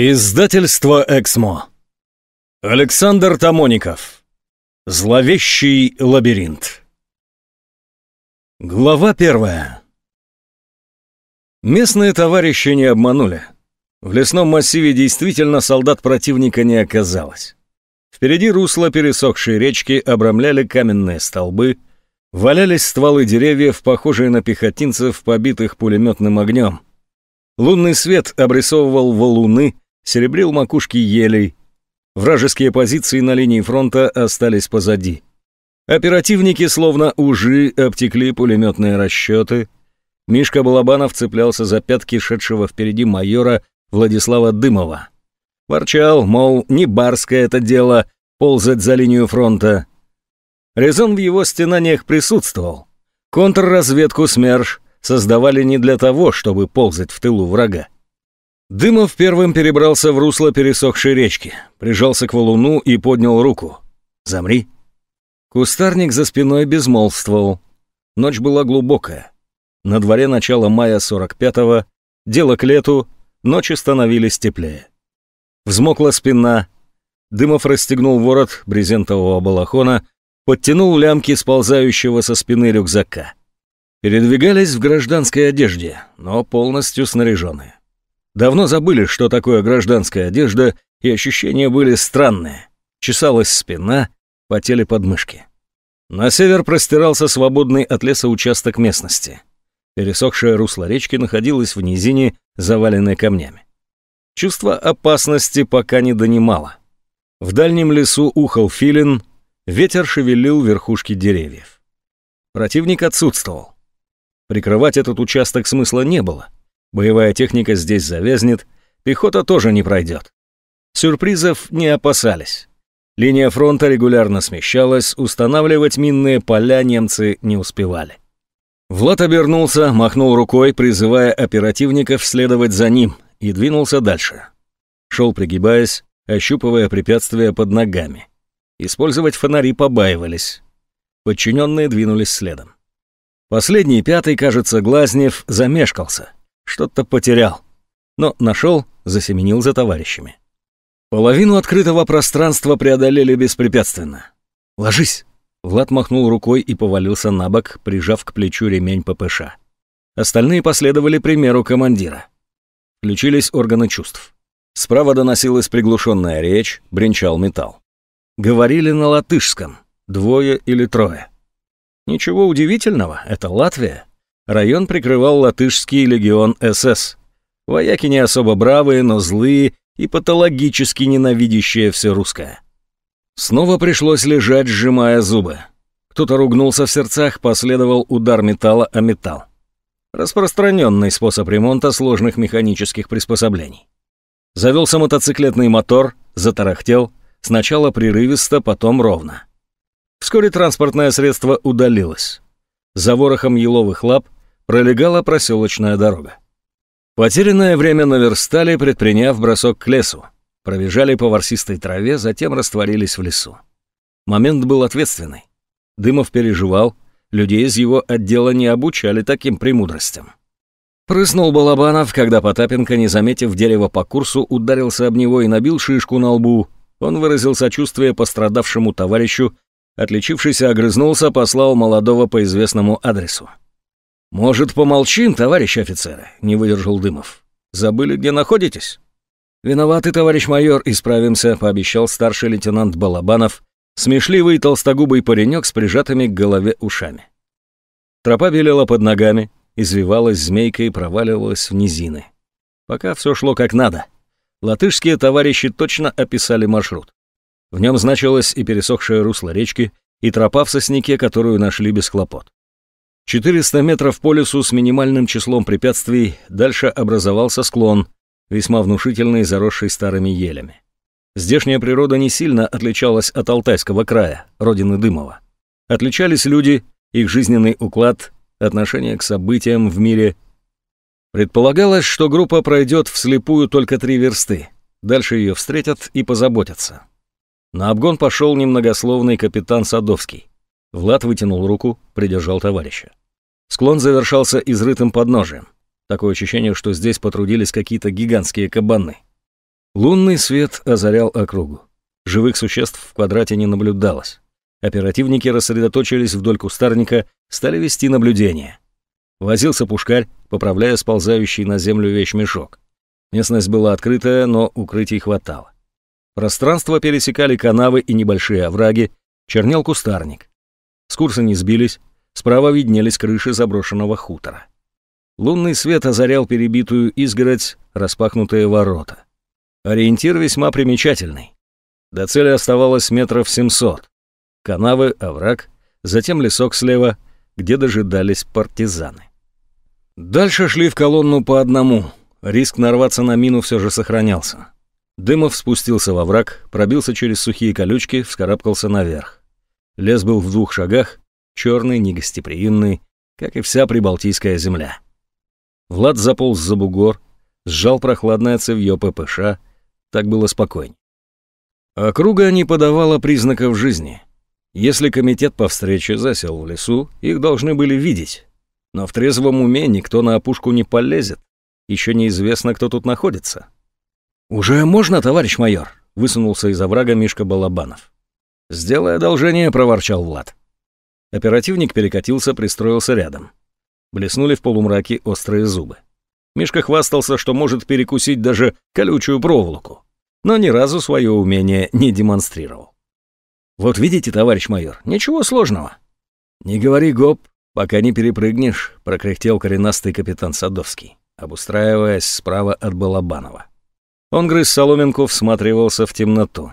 Издательство «Эксмо». Александр Тамоников. Зловещий лабиринт. Глава первая. Местные товарищи не обманули. В лесном массиве действительно солдат противника не оказалось. Впереди русло пересохшей речки обрамляли каменные столбы, валялись стволы деревьев, похожие на пехотинцев, побитых пулеметным огнем. Лунный свет обрисовывал валуны, серебрил макушки елей. Вражеские позиции на линии фронта остались позади. Оперативники словно ужи обтекли пулеметные расчеты. Мишка Балабанов цеплялся за пятки шедшего впереди майора Владислава Дымова. Ворчал, мол, не барское это дело ползать за линию фронта. Резон в его стенаниях присутствовал. Контрразведку СМЕРШ создавали не для того, чтобы ползать в тылу врага. Дымов первым перебрался в русло пересохшей речки, прижался к валуну и поднял руку. «Замри». Кустарник за спиной безмолвствовал. Ночь была глубокая. На дворе начало мая 45-го, дело к лету, ночи становились теплее. Взмокла спина. Дымов расстегнул ворот брезентового балахона, подтянул лямки сползающего со спины рюкзака. Передвигались в гражданской одежде, но полностью снаряженные. Давно забыли, что такое гражданская одежда, и ощущения были странные. Чесалась спина, потели подмышки. На север простирался свободный от леса участок местности. Пересохшее русло речки находилось в низине, заваленной камнями. Чувство опасности пока не донимало. В дальнем лесу ухал филин, ветер шевелил верхушки деревьев. Противник отсутствовал. Прикрывать этот участок смысла не было — Боевая техника здесь завязнет, пехота тоже не пройдет. Сюрпризов не опасались. Линия фронта регулярно смещалась, устанавливать минные поля немцы не успевали. Влад обернулся, махнул рукой, призывая оперативников следовать за ним, и двинулся дальше. Шел пригибаясь, ощупывая препятствия под ногами. Использовать фонари побаивались. Подчиненные двинулись следом. Последний, пятый, кажется, Глазнев, замешкался. Что-то потерял. Но нашел, засеменил за товарищами. Половину открытого пространства преодолели беспрепятственно. «Ложись!» Влад махнул рукой и повалился на бок, прижав к плечу ремень ППШ. Остальные последовали примеру командира. Включились органы чувств. Справа доносилась приглушенная речь, бренчал металл. Говорили на латышском, двое или трое. Ничего удивительного, это Латвия. Район прикрывал латышский легион СС. Вояки не особо бравые, но злые и патологически ненавидящие все русское. Снова пришлось лежать, сжимая зубы. Кто-то ругнулся в сердцах, последовал удар металла о металл. Распространенный способ ремонта сложных механических приспособлений. Завелся мотоциклетный мотор, затарахтел, сначала прерывисто, потом ровно. Вскоре транспортное средство удалилось. За ворохом еловых лап пролегала проселочная дорога. Потерянное время наверстали, предприняв бросок к лесу. Пробежали по ворсистой траве, затем растворились в лесу. Момент был ответственный. Дымов переживал, людей из его отдела не обучали таким премудростям. Прыснул Балабанов, когда Потапенко, не заметив дерево по курсу, ударился об него и набил шишку на лбу. Он выразил сочувствие пострадавшему товарищу, отличившийся огрызнулся, послал молодого по известному адресу. «Может, помолчим, товарищ офицер?» — не выдержал Дымов. «Забыли, где находитесь?» «Виноваты, товарищ майор, исправимся», — пообещал старший лейтенант Балабанов, смешливый толстогубый паренек с прижатыми к голове ушами. Тропа велела под ногами, извивалась змейкой и проваливалась в низины. Пока все шло как надо. Латышские товарищи точно описали маршрут. В нем значилось и пересохшее русло речки, и тропа в сосняке, которую нашли без хлопот. 400 метров по лесу с минимальным числом препятствий дальше образовался склон, весьма внушительный, заросший старыми елями. Здешняя природа не сильно отличалась от Алтайского края, родины Дымова. Отличались люди, их жизненный уклад, отношение к событиям в мире. Предполагалось, что группа пройдет вслепую только три версты. Дальше ее встретят и позаботятся. На обгон пошел немногословный капитан Садовский. Влад вытянул руку, придержал товарища. Склон завершался изрытым подножием. Такое ощущение, что здесь потрудились какие-то гигантские кабаны. Лунный свет озарял округу. Живых существ в квадрате не наблюдалось. Оперативники рассредоточились вдоль кустарника, стали вести наблюдение. Возился пушкарь, поправляя сползающий на землю вещмешок. Местность была открытая, но укрытий хватало. Пространство пересекали канавы и небольшие овраги, чернел кустарник. С курса не сбились, Справа виднелись крыши заброшенного хутора. Лунный свет озарял перебитую изгородь, распахнутые ворота. Ориентир весьма примечательный. До цели оставалось метров семьсот. Канавы, овраг, затем лесок слева, где дожидались партизаны. Дальше шли в колонну по одному. Риск нарваться на мину все же сохранялся. Дымов спустился во враг, пробился через сухие колючки, вскарабкался наверх. Лес был в двух шагах, черный, негостеприимный, как и вся прибалтийская земля. Влад заполз за бугор, сжал прохладное цевьё ППШ, так было спокойней. Округа не подавала признаков жизни. Если комитет по встрече засел в лесу, их должны были видеть. Но в трезвом уме никто на опушку не полезет. Еще неизвестно, кто тут находится. «Уже можно, товарищ майор?» — высунулся из оврага Мишка Балабанов. «Сделай одолжение», — проворчал Влад. Оперативник перекатился, пристроился рядом. Блеснули в полумраке острые зубы. Мишка хвастался, что может перекусить даже колючую проволоку, но ни разу свое умение не демонстрировал. «Вот видите, товарищ майор, ничего сложного». «Не говори гоп, пока не перепрыгнешь», — прокряхтел коренастый капитан Садовский, обустраиваясь справа от Балабанова. Он грыз соломинку, всматривался в темноту.